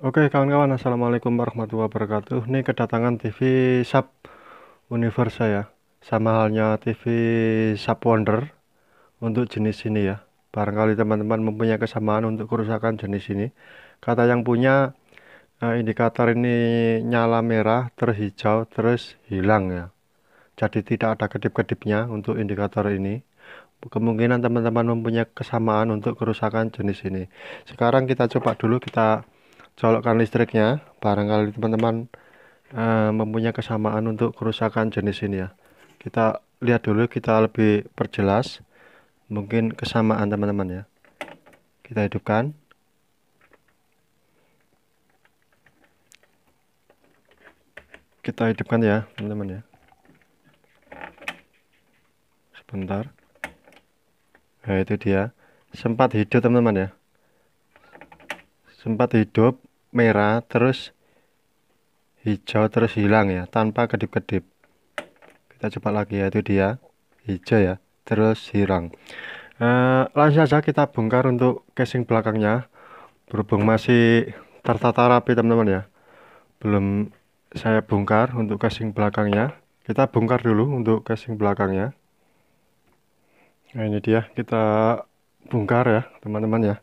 Oke kawan-kawan Assalamualaikum warahmatullahi wabarakatuh Ini kedatangan TV Sub Universe ya Sama halnya TV Sub Wonder Untuk jenis ini ya Barangkali teman-teman mempunyai kesamaan untuk kerusakan jenis ini Kata yang punya eh, indikator ini nyala merah terus hijau terus hilang ya Jadi tidak ada kedip-kedipnya untuk indikator ini Kemungkinan teman-teman mempunyai kesamaan untuk kerusakan jenis ini Sekarang kita coba dulu kita colokan listriknya barangkali teman-teman uh, mempunyai kesamaan untuk kerusakan jenis ini ya kita lihat dulu kita lebih perjelas mungkin kesamaan teman-teman ya kita hidupkan kita hidupkan ya teman-teman ya sebentar nah itu dia sempat hidup teman-teman ya sempat hidup merah terus hijau terus hilang ya tanpa kedip-kedip kita coba lagi ya itu dia hijau ya terus hilang uh, langsung saja kita bongkar untuk casing belakangnya berhubung masih tertata rapi teman-teman ya belum saya bongkar untuk casing belakangnya kita bongkar dulu untuk casing belakangnya nah ini dia kita bongkar ya teman-teman ya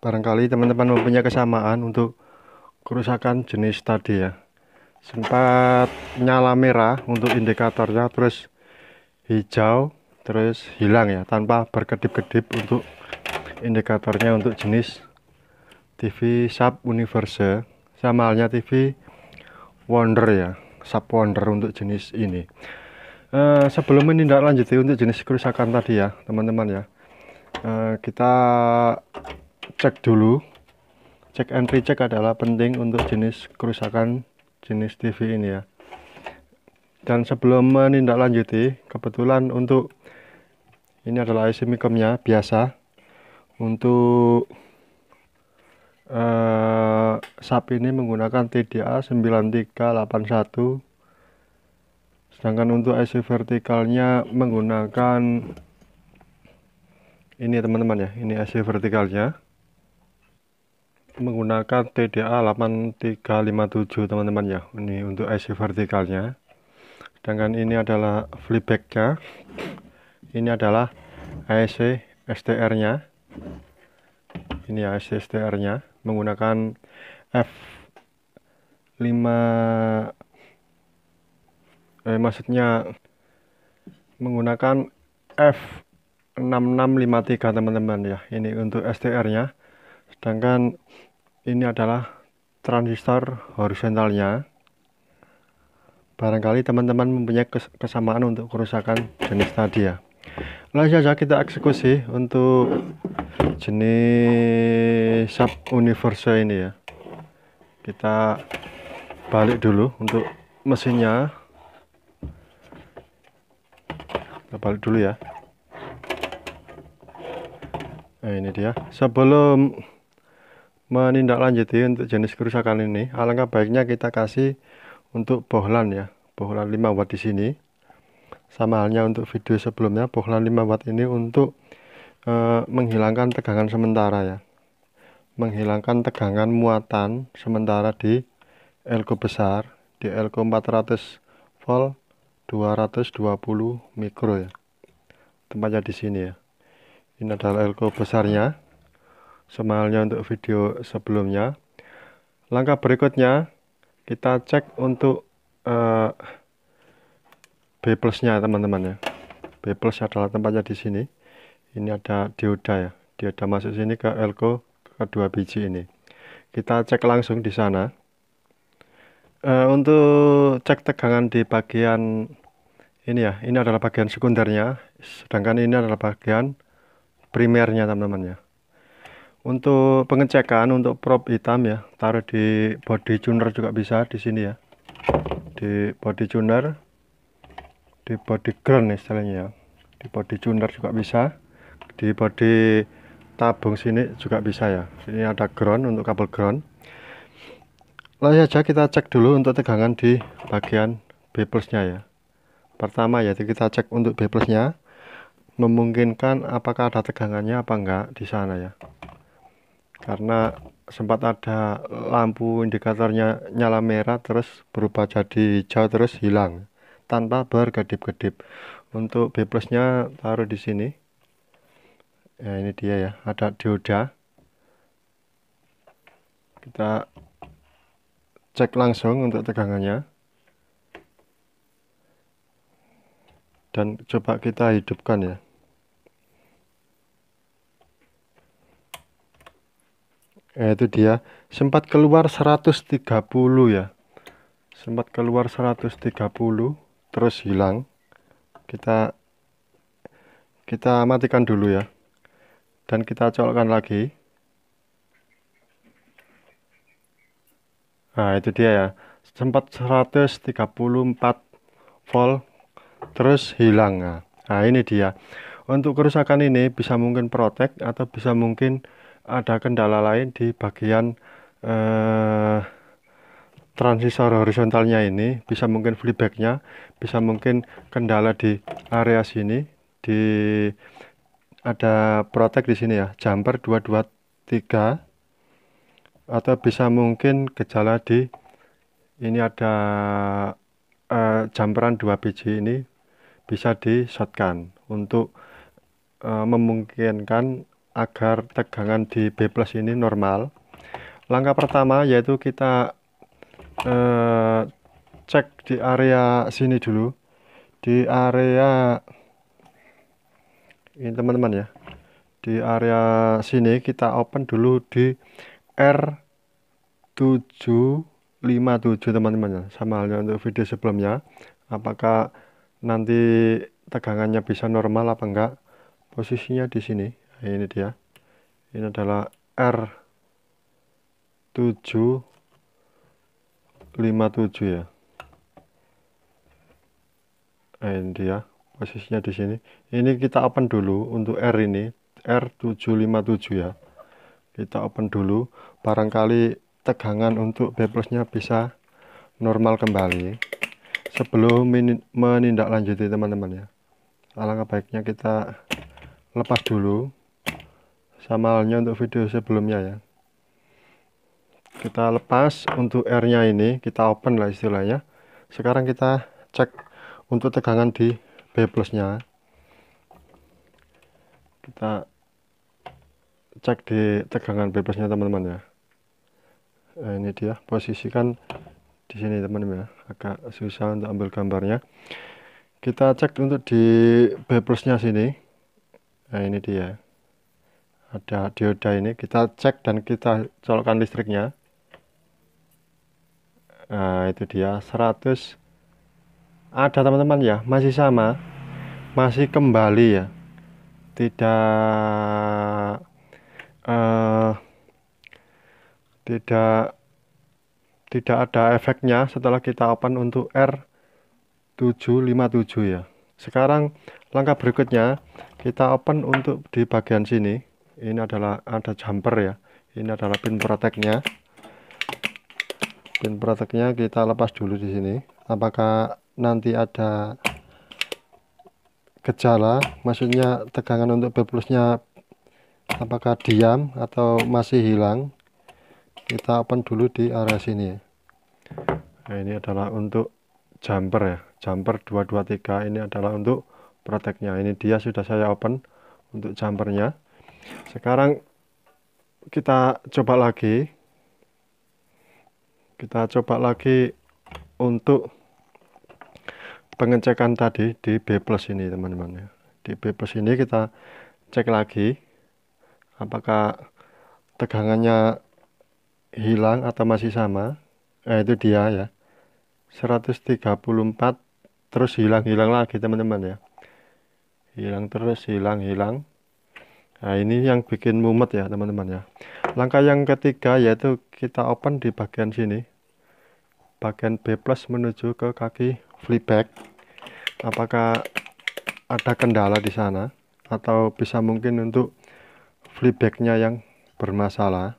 barangkali teman-teman mempunyai kesamaan untuk kerusakan jenis tadi ya sempat nyala merah untuk indikatornya terus hijau terus hilang ya tanpa berkedip-kedip untuk indikatornya untuk jenis TV sub universe sama halnya TV wonder ya sub wonder untuk jenis ini uh, sebelum menindaklanjuti untuk jenis kerusakan tadi ya teman-teman ya uh, kita cek dulu cek and recheck adalah penting untuk jenis kerusakan jenis TV ini ya dan sebelum menindaklanjuti kebetulan untuk ini adalah IC mikomnya biasa untuk eh, SAP ini menggunakan TDA 9381 sedangkan untuk IC vertikalnya menggunakan ini teman-teman ya ini IC vertikalnya menggunakan TDA 8357 teman-teman ya ini untuk IC vertikalnya sedangkan ini adalah flipbacknya ini adalah IC STR nya ini ya IC STR nya menggunakan F5 eh, maksudnya menggunakan F6653 teman-teman ya ini untuk STR nya sedangkan ini adalah transistor horizontalnya barangkali teman-teman mempunyai kesamaan untuk kerusakan jenis tadi ya langsung saja kita eksekusi untuk jenis sub universe ini ya kita balik dulu untuk mesinnya kita balik dulu ya nah ini dia sebelum menindaklanjuti untuk jenis kerusakan ini, alangkah baiknya kita kasih untuk bohlan ya, bohlan 5 watt di sini. Sama halnya untuk video sebelumnya, bohlan 5 watt ini untuk e, menghilangkan tegangan sementara ya. Menghilangkan tegangan muatan sementara di elko besar, di elko 400 volt 220 mikro ya. Tempatnya di sini ya. Ini adalah elko besarnya sama untuk video sebelumnya langkah berikutnya kita cek untuk uh, B plusnya teman-teman ya B plus adalah tempatnya di sini ini ada dioda ya dioda masuk sini ke elko kedua biji ini kita cek langsung di sana uh, untuk cek tegangan di bagian ini ya ini adalah bagian sekundernya sedangkan ini adalah bagian primernya teman-teman ya untuk pengecekan untuk prop hitam ya taruh di body tuner juga bisa di sini ya di body tuner di body ground istilahnya ya di body tuner juga bisa di body tabung sini juga bisa ya ini ada ground untuk kabel ground langsung saja kita cek dulu untuk tegangan di bagian B plusnya ya pertama ya kita cek untuk B plusnya memungkinkan apakah ada tegangannya apa enggak di sana ya karena sempat ada lampu indikatornya nyala merah terus berubah jadi hijau terus hilang tanpa berkedip-kedip untuk B plusnya taruh di sini ya ini dia ya ada dioda kita cek langsung untuk tegangannya dan coba kita hidupkan ya eh, itu dia sempat keluar 130 ya sempat keluar 130 terus hilang kita kita matikan dulu ya dan kita colokan lagi nah itu dia ya sempat 134 volt terus hilang nah, nah ini dia untuk kerusakan ini bisa mungkin protek atau bisa mungkin ada kendala lain di bagian eh, transistor horizontalnya ini bisa mungkin flipbacknya bisa mungkin kendala di area sini di ada protek di sini ya jumper 223 atau bisa mungkin gejala di ini ada eh, jumperan 2 biji ini bisa di shotkan untuk eh, memungkinkan agar tegangan di B plus ini normal langkah pertama yaitu kita eh, cek di area sini dulu di area ini teman-teman ya di area sini kita open dulu di R757 teman-teman ya. sama halnya untuk video sebelumnya apakah nanti tegangannya bisa normal apa enggak posisinya di sini ini dia ini adalah R757 ya nah, ini dia posisinya di sini ini kita open dulu untuk R ini R757 ya kita open dulu barangkali tegangan untuk B bisa normal kembali sebelum menindaklanjuti teman-teman ya alangkah baiknya kita lepas dulu sama halnya untuk video sebelumnya ya kita lepas untuk R nya ini kita open lah istilahnya sekarang kita cek untuk tegangan di B plus nya kita cek di tegangan B plus nya teman-teman ya nah, ini dia posisikan di sini teman-teman ya agak susah untuk ambil gambarnya kita cek untuk di B plusnya sini nah ini dia ada dioda ini kita cek dan kita colokkan listriknya nah itu dia 100 ada teman-teman ya masih sama masih kembali ya tidak uh, tidak tidak ada efeknya setelah kita open untuk R757 ya sekarang langkah berikutnya kita open untuk di bagian sini ini adalah ada jumper ya ini adalah pin proteknya pin proteknya kita lepas dulu di sini apakah nanti ada gejala maksudnya tegangan untuk plusnya apakah diam atau masih hilang kita open dulu di area sini nah, ini adalah untuk jumper ya jumper 223 ini adalah untuk proteknya ini dia sudah saya open untuk jumpernya sekarang kita coba lagi kita coba lagi untuk pengecekan tadi di B plus ini teman-teman ya di B plus ini kita cek lagi apakah tegangannya hilang atau masih sama eh, itu dia ya 134 terus hilang-hilang lagi teman-teman ya hilang terus hilang-hilang Nah, ini yang bikin mumet ya, teman-teman ya. Langkah yang ketiga yaitu kita open di bagian sini. Bagian B+ plus menuju ke kaki flip back Apakah ada kendala di sana atau bisa mungkin untuk flip flipbacknya yang bermasalah.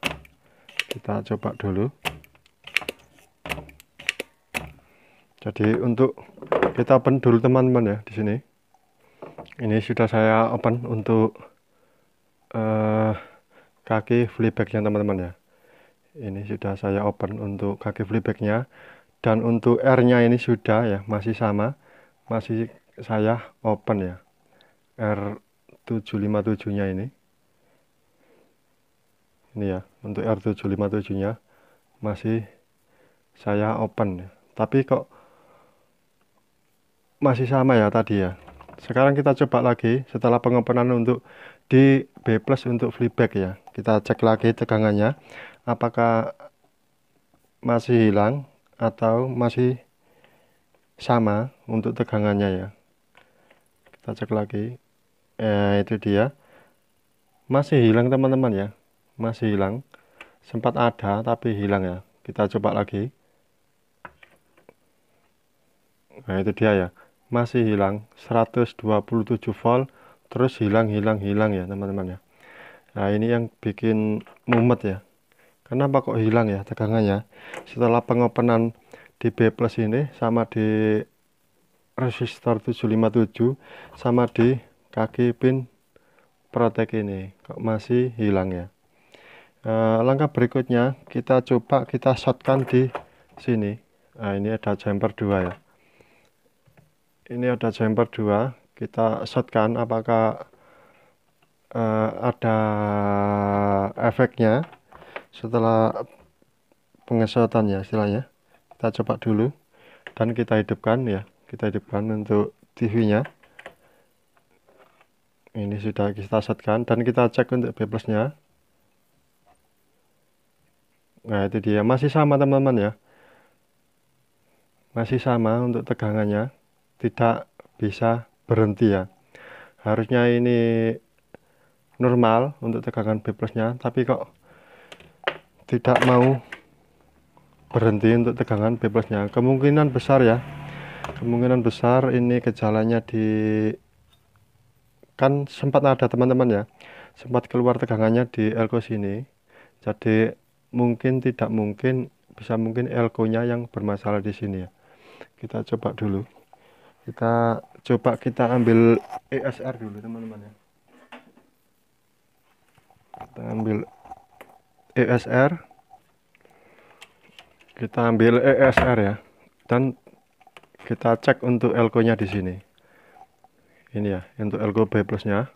Kita coba dulu. Jadi untuk kita open dulu teman-teman ya di sini. Ini sudah saya open untuk uh, kaki flipbacknya teman-teman ya ini sudah saya open untuk kaki flipbacknya dan untuk R nya ini sudah ya masih sama masih saya open ya R757 nya ini ini ya untuk R757 nya masih saya open ya. tapi kok masih sama ya tadi ya sekarang kita coba lagi setelah pengopenan untuk di B plus untuk flyback ya kita cek lagi tegangannya apakah masih hilang atau masih sama untuk tegangannya ya kita cek lagi eh, itu dia masih hilang teman-teman ya masih hilang sempat ada tapi hilang ya kita coba lagi nah itu dia ya masih hilang 127 volt terus hilang hilang hilang ya teman-teman ya nah ini yang bikin mumet ya kenapa kok hilang ya tegangannya setelah pengopenan di B plus ini sama di resistor 757 sama di kaki pin protek ini kok masih hilang ya nah, langkah berikutnya kita coba kita shotkan di sini nah ini ada jumper 2 ya ini ada jumper 2 kita shotkan apakah uh, ada efeknya setelah pengesotan ya istilahnya kita coba dulu dan kita hidupkan ya kita hidupkan untuk TV nya ini sudah kita setkan dan kita cek untuk B plus nya nah itu dia masih sama teman-teman ya masih sama untuk tegangannya tidak bisa berhenti ya harusnya ini normal untuk tegangan B plusnya tapi kok tidak mau berhenti untuk tegangan B plusnya kemungkinan besar ya kemungkinan besar ini gejalanya di kan sempat ada teman-teman ya sempat keluar tegangannya di elko sini jadi mungkin tidak mungkin bisa mungkin elko nya yang bermasalah di sini ya kita coba dulu kita coba kita ambil ESR dulu teman-teman ya kita ambil ESR kita ambil ESR ya dan kita cek untuk elko nya di sini ini ya untuk elko B plus nya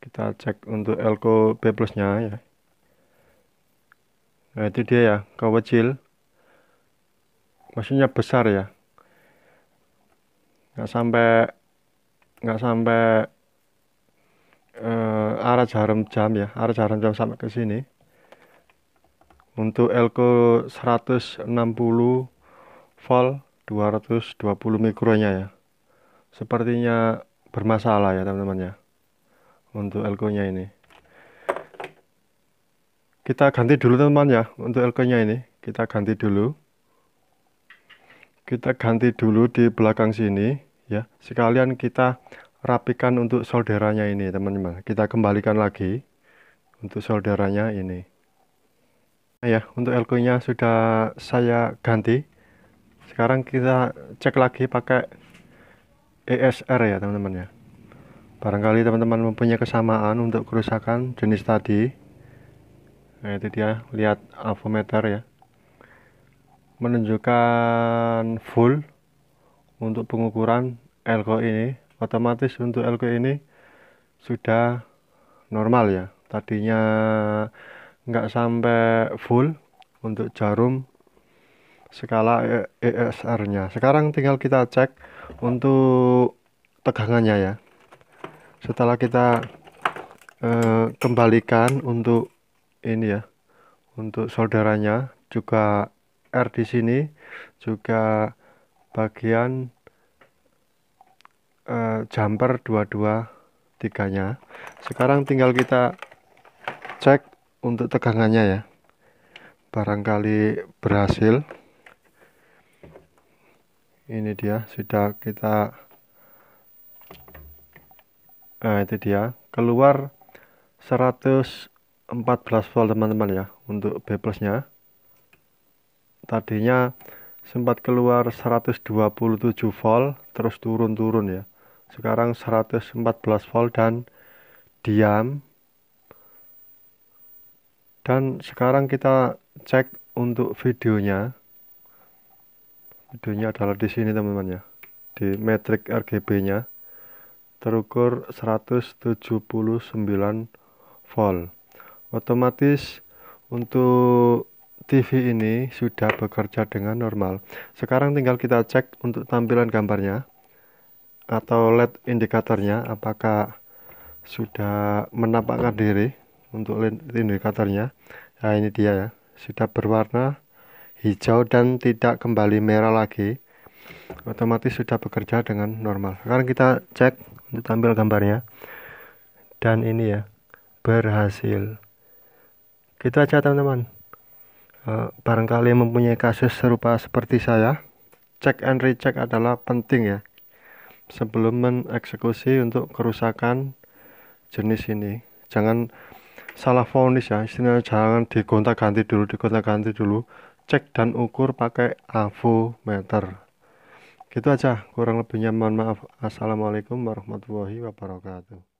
kita cek untuk elko B plus nya ya nah itu dia ya kecil maksudnya besar ya nggak sampai nggak sampai uh, arah jarum jam ya arah jarum jam sampai ke sini untuk elko 160 volt 220 mikronya ya sepertinya bermasalah ya teman-teman ya untuk elkonya ini kita ganti dulu teman-teman ya untuk elkonya ini kita ganti dulu kita ganti dulu di belakang sini ya sekalian kita rapikan untuk solderannya ini teman-teman kita kembalikan lagi untuk solderannya ini nah, ya untuk elko nya sudah saya ganti sekarang kita cek lagi pakai ESR ya teman-teman ya barangkali teman-teman mempunyai kesamaan untuk kerusakan jenis tadi nah itu dia lihat avometer ya menunjukkan full untuk pengukuran elko ini otomatis untuk elko ini sudah normal ya tadinya nggak sampai full untuk jarum skala ESR e nya sekarang tinggal kita cek untuk tegangannya ya setelah kita eh, kembalikan untuk ini ya untuk saudaranya juga R di sini juga bagian uh, jumper dua-dua tiganya sekarang tinggal kita cek untuk tegangannya ya barangkali berhasil ini dia sudah kita nah itu dia keluar 114 volt teman-teman ya untuk B plusnya tadinya sempat keluar 127 volt terus turun-turun ya sekarang 114 volt dan diam dan sekarang kita cek untuk videonya videonya adalah di sini teman-teman ya di metrik RGB nya terukur 179 volt otomatis untuk TV ini sudah bekerja dengan normal sekarang tinggal kita cek untuk tampilan gambarnya atau LED indikatornya apakah sudah menampakkan diri untuk LED indikatornya nah ini dia ya sudah berwarna hijau dan tidak kembali merah lagi otomatis sudah bekerja dengan normal sekarang kita cek untuk tampil gambarnya dan ini ya berhasil gitu aja teman-teman eh, barangkali mempunyai kasus serupa seperti saya, cek and recheck adalah penting ya sebelum mengeksekusi untuk kerusakan jenis ini jangan salah vonis ya istilahnya jangan digonta ganti dulu digonta ganti dulu cek dan ukur pakai avometer gitu aja kurang lebihnya mohon maaf assalamualaikum warahmatullahi wabarakatuh